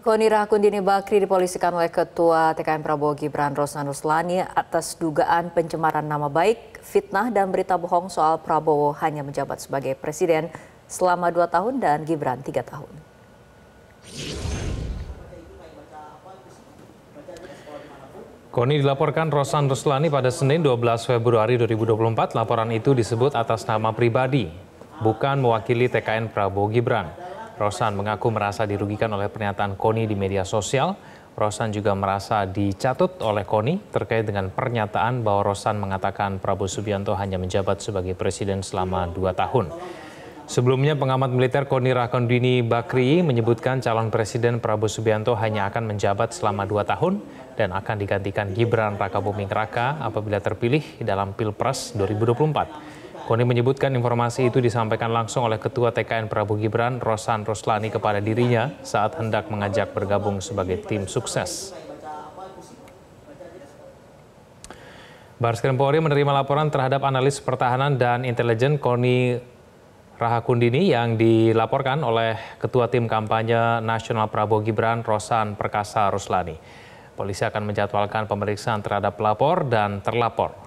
Konira Kundini Bakri dipolisikan oleh Ketua TKM Prabowo Gibran Rosnan Ruslani atas dugaan pencemaran nama baik, fitnah, dan berita bohong soal Prabowo hanya menjabat sebagai presiden selama dua tahun dan Gibran tiga tahun. Koni dilaporkan Rosan Ruslani pada Senin 12 Februari 2024. Laporan itu disebut atas nama pribadi, bukan mewakili TKN Prabowo Gibran. Rosan mengaku merasa dirugikan oleh pernyataan Koni di media sosial. Rosan juga merasa dicatut oleh Koni terkait dengan pernyataan bahwa Rosan mengatakan Prabowo Subianto hanya menjabat sebagai presiden selama dua tahun. Sebelumnya pengamat militer Koni Rakondini Bakri menyebutkan calon presiden Prabowo Subianto hanya akan menjabat selama dua tahun dan akan digantikan Gibran Raka Buming Raka apabila terpilih dalam Pilpres 2024. Koni menyebutkan informasi itu disampaikan langsung oleh Ketua TKN Prabowo Gibran, Rosan Roslani, kepada dirinya saat hendak mengajak bergabung sebagai tim sukses. Baris Polri menerima laporan terhadap analis pertahanan dan intelijen Koni Rahakundini yang dilaporkan oleh Ketua Tim Kampanye Nasional Prabowo Gibran Rosan Perkasa Ruslani. Polisi akan menjadwalkan pemeriksaan terhadap pelapor dan terlapor.